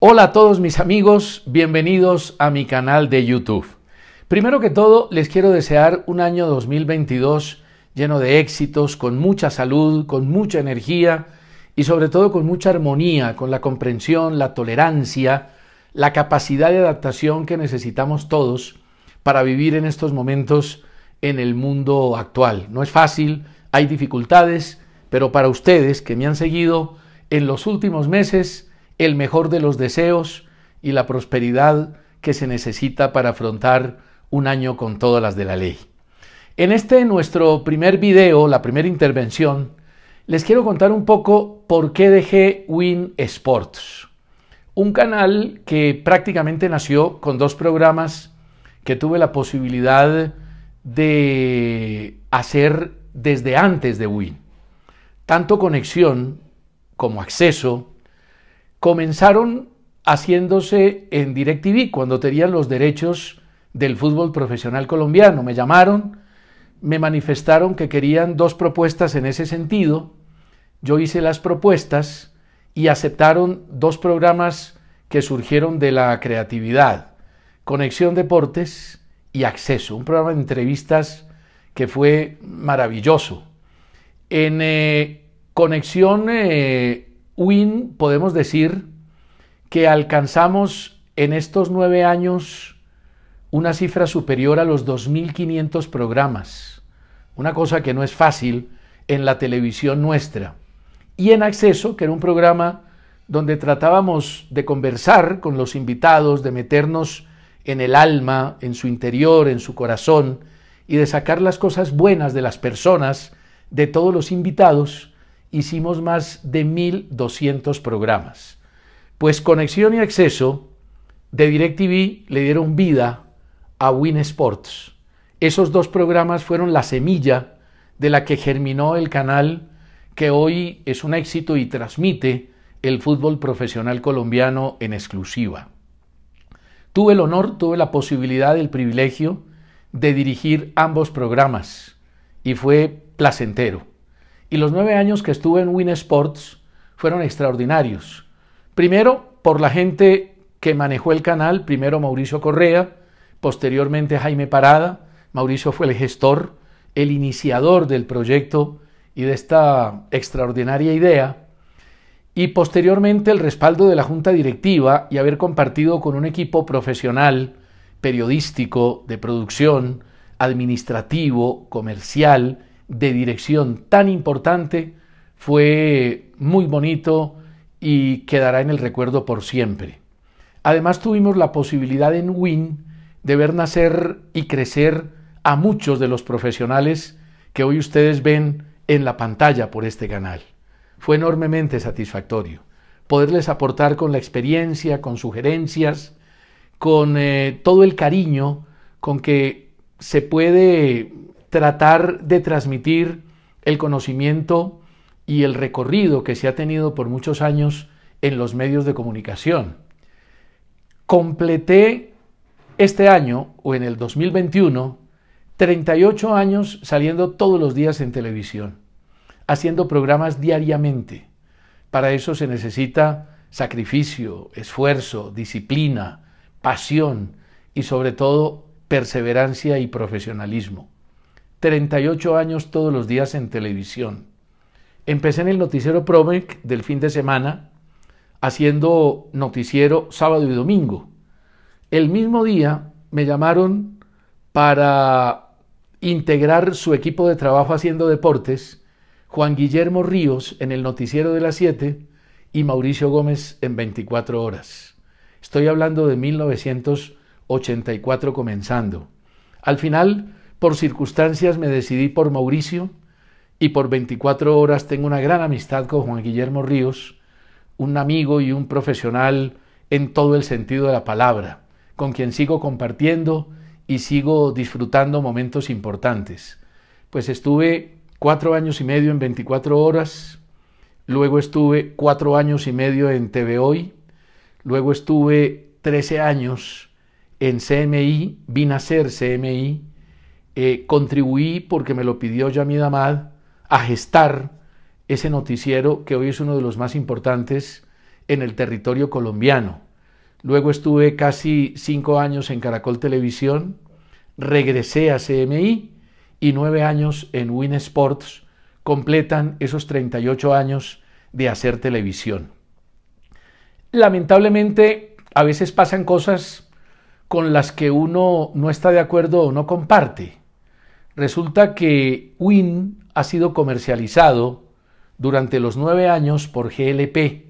Hola a todos mis amigos, bienvenidos a mi canal de YouTube. Primero que todo, les quiero desear un año 2022 lleno de éxitos, con mucha salud, con mucha energía y sobre todo con mucha armonía, con la comprensión, la tolerancia, la capacidad de adaptación que necesitamos todos para vivir en estos momentos en el mundo actual. No es fácil, hay dificultades, pero para ustedes que me han seguido en los últimos meses, el mejor de los deseos y la prosperidad que se necesita para afrontar un año con todas las de la ley. En este nuestro primer video, la primera intervención, les quiero contar un poco por qué dejé Win Sports, un canal que prácticamente nació con dos programas que tuve la posibilidad de hacer desde antes de Win. Tanto conexión como acceso comenzaron haciéndose en DirecTV cuando tenían los derechos del fútbol profesional colombiano. Me llamaron, me manifestaron que querían dos propuestas en ese sentido. Yo hice las propuestas y aceptaron dos programas que surgieron de la creatividad, Conexión Deportes y Acceso, un programa de entrevistas que fue maravilloso. En eh, Conexión eh, Win, podemos decir que alcanzamos en estos nueve años una cifra superior a los 2.500 programas, una cosa que no es fácil en la televisión nuestra. Y en Acceso, que era un programa donde tratábamos de conversar con los invitados, de meternos en el alma, en su interior, en su corazón, y de sacar las cosas buenas de las personas, de todos los invitados, hicimos más de 1.200 programas. Pues conexión y acceso de DirecTV le dieron vida a Win Sports. Esos dos programas fueron la semilla de la que germinó el canal que hoy es un éxito y transmite el fútbol profesional colombiano en exclusiva. Tuve el honor, tuve la posibilidad, el privilegio de dirigir ambos programas y fue placentero y los nueve años que estuve en Win Sports fueron extraordinarios. Primero, por la gente que manejó el canal, primero Mauricio Correa, posteriormente Jaime Parada. Mauricio fue el gestor, el iniciador del proyecto y de esta extraordinaria idea. Y posteriormente el respaldo de la Junta Directiva y haber compartido con un equipo profesional, periodístico, de producción, administrativo, comercial de dirección tan importante fue muy bonito y quedará en el recuerdo por siempre. Además tuvimos la posibilidad en WIN de ver nacer y crecer a muchos de los profesionales que hoy ustedes ven en la pantalla por este canal. Fue enormemente satisfactorio poderles aportar con la experiencia, con sugerencias, con eh, todo el cariño con que se puede tratar de transmitir el conocimiento y el recorrido que se ha tenido por muchos años en los medios de comunicación. Completé este año o en el 2021 38 años saliendo todos los días en televisión, haciendo programas diariamente. Para eso se necesita sacrificio, esfuerzo, disciplina, pasión y sobre todo perseverancia y profesionalismo. 38 años todos los días en televisión. Empecé en el noticiero Promec del fin de semana, haciendo noticiero sábado y domingo. El mismo día me llamaron para integrar su equipo de trabajo haciendo deportes, Juan Guillermo Ríos en el noticiero de las 7 y Mauricio Gómez en 24 horas. Estoy hablando de 1984 comenzando. Al final por circunstancias me decidí por Mauricio y por 24 horas tengo una gran amistad con Juan Guillermo Ríos, un amigo y un profesional en todo el sentido de la palabra, con quien sigo compartiendo y sigo disfrutando momentos importantes. Pues estuve cuatro años y medio en 24 horas, luego estuve cuatro años y medio en TV Hoy, luego estuve 13 años en CMI, vine a ser CMI, eh, contribuí, porque me lo pidió Yamid Amad, a gestar ese noticiero que hoy es uno de los más importantes en el territorio colombiano. Luego estuve casi cinco años en Caracol Televisión, regresé a CMI y nueve años en Win Sports completan esos 38 años de hacer televisión. Lamentablemente, a veces pasan cosas con las que uno no está de acuerdo o no comparte. Resulta que Win ha sido comercializado durante los nueve años por GLP,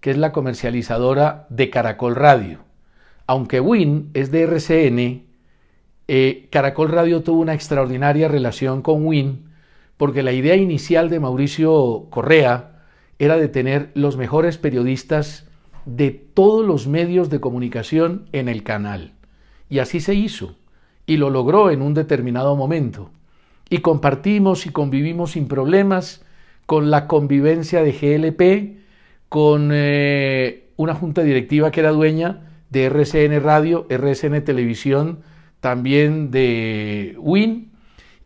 que es la comercializadora de Caracol Radio. Aunque Win es de RCN, eh, Caracol Radio tuvo una extraordinaria relación con Win, porque la idea inicial de Mauricio Correa era de tener los mejores periodistas de todos los medios de comunicación en el canal. Y así se hizo y lo logró en un determinado momento. Y compartimos y convivimos sin problemas con la convivencia de GLP, con eh, una junta directiva que era dueña de RCN Radio, RCN Televisión, también de WIN,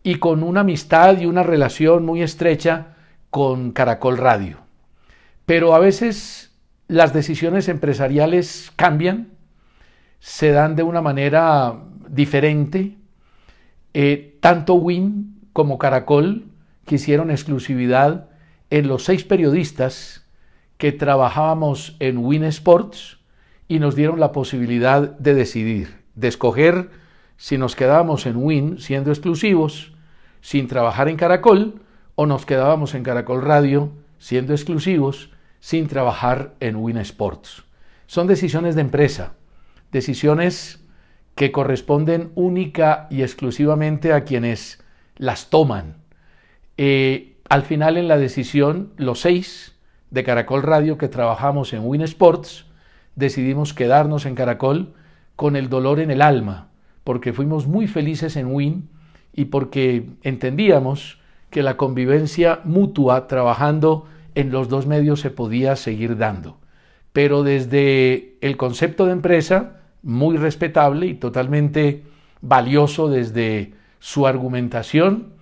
y con una amistad y una relación muy estrecha con Caracol Radio. Pero a veces las decisiones empresariales cambian, se dan de una manera diferente. Eh, tanto Win como Caracol quisieron exclusividad en los seis periodistas que trabajábamos en Win Sports y nos dieron la posibilidad de decidir, de escoger si nos quedábamos en Win siendo exclusivos, sin trabajar en Caracol, o nos quedábamos en Caracol Radio siendo exclusivos, sin trabajar en Win Sports. Son decisiones de empresa, decisiones que corresponden única y exclusivamente a quienes las toman. Eh, al final en la decisión, los seis de Caracol Radio que trabajamos en Win Sports, decidimos quedarnos en Caracol con el dolor en el alma, porque fuimos muy felices en Win y porque entendíamos que la convivencia mutua trabajando en los dos medios se podía seguir dando. Pero desde el concepto de empresa, muy respetable y totalmente valioso desde su argumentación,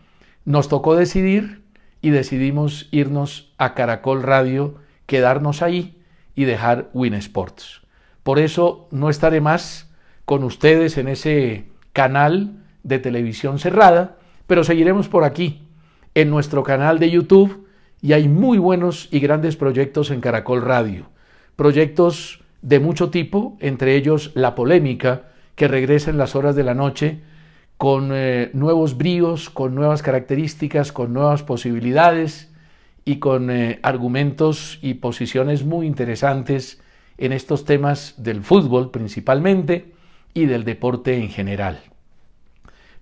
nos tocó decidir y decidimos irnos a Caracol Radio, quedarnos ahí y dejar Win Sports. Por eso no estaré más con ustedes en ese canal de televisión cerrada, pero seguiremos por aquí, en nuestro canal de YouTube, y hay muy buenos y grandes proyectos en Caracol Radio. Proyectos de mucho tipo, entre ellos la polémica que regresa en las horas de la noche con eh, nuevos bríos, con nuevas características, con nuevas posibilidades y con eh, argumentos y posiciones muy interesantes en estos temas del fútbol principalmente y del deporte en general.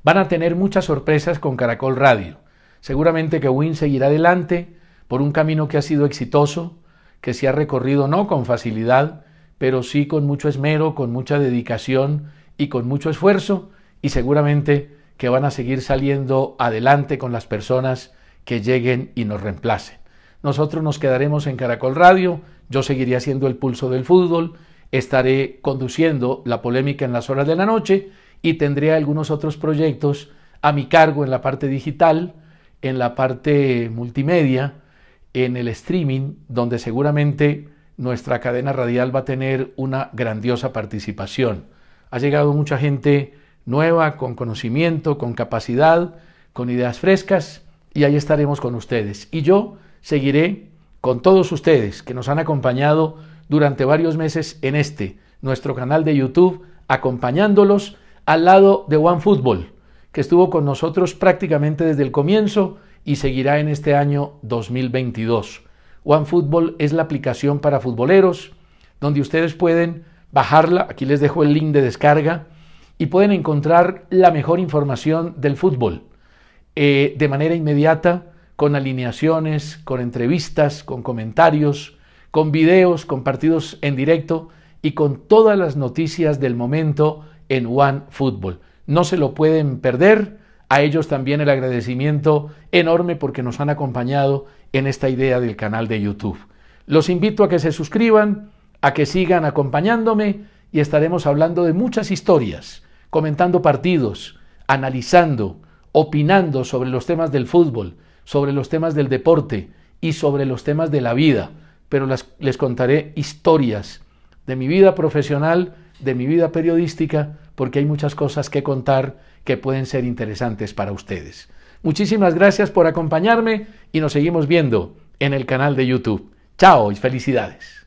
Van a tener muchas sorpresas con Caracol Radio. Seguramente que Win seguirá adelante por un camino que ha sido exitoso, que se ha recorrido no con facilidad, pero sí con mucho esmero, con mucha dedicación y con mucho esfuerzo y seguramente que van a seguir saliendo adelante con las personas que lleguen y nos reemplacen. Nosotros nos quedaremos en Caracol Radio, yo seguiré haciendo el pulso del fútbol, estaré conduciendo la polémica en las horas de la noche y tendré algunos otros proyectos a mi cargo en la parte digital, en la parte multimedia, en el streaming, donde seguramente nuestra cadena radial va a tener una grandiosa participación. Ha llegado mucha gente nueva, con conocimiento, con capacidad, con ideas frescas, y ahí estaremos con ustedes. Y yo seguiré con todos ustedes que nos han acompañado durante varios meses en este, nuestro canal de YouTube, acompañándolos al lado de OneFootball, que estuvo con nosotros prácticamente desde el comienzo y seguirá en este año 2022. OneFootball es la aplicación para futboleros, donde ustedes pueden bajarla, aquí les dejo el link de descarga, y pueden encontrar la mejor información del fútbol eh, de manera inmediata, con alineaciones, con entrevistas, con comentarios, con videos, con partidos en directo y con todas las noticias del momento en OneFootball. No se lo pueden perder a ellos también el agradecimiento enorme porque nos han acompañado en esta idea del canal de YouTube. Los invito a que se suscriban, a que sigan acompañándome y estaremos hablando de muchas historias, comentando partidos, analizando, opinando sobre los temas del fútbol, sobre los temas del deporte y sobre los temas de la vida, pero les contaré historias de mi vida profesional, de mi vida periodística porque hay muchas cosas que contar que pueden ser interesantes para ustedes. Muchísimas gracias por acompañarme y nos seguimos viendo en el canal de YouTube. Chao y felicidades.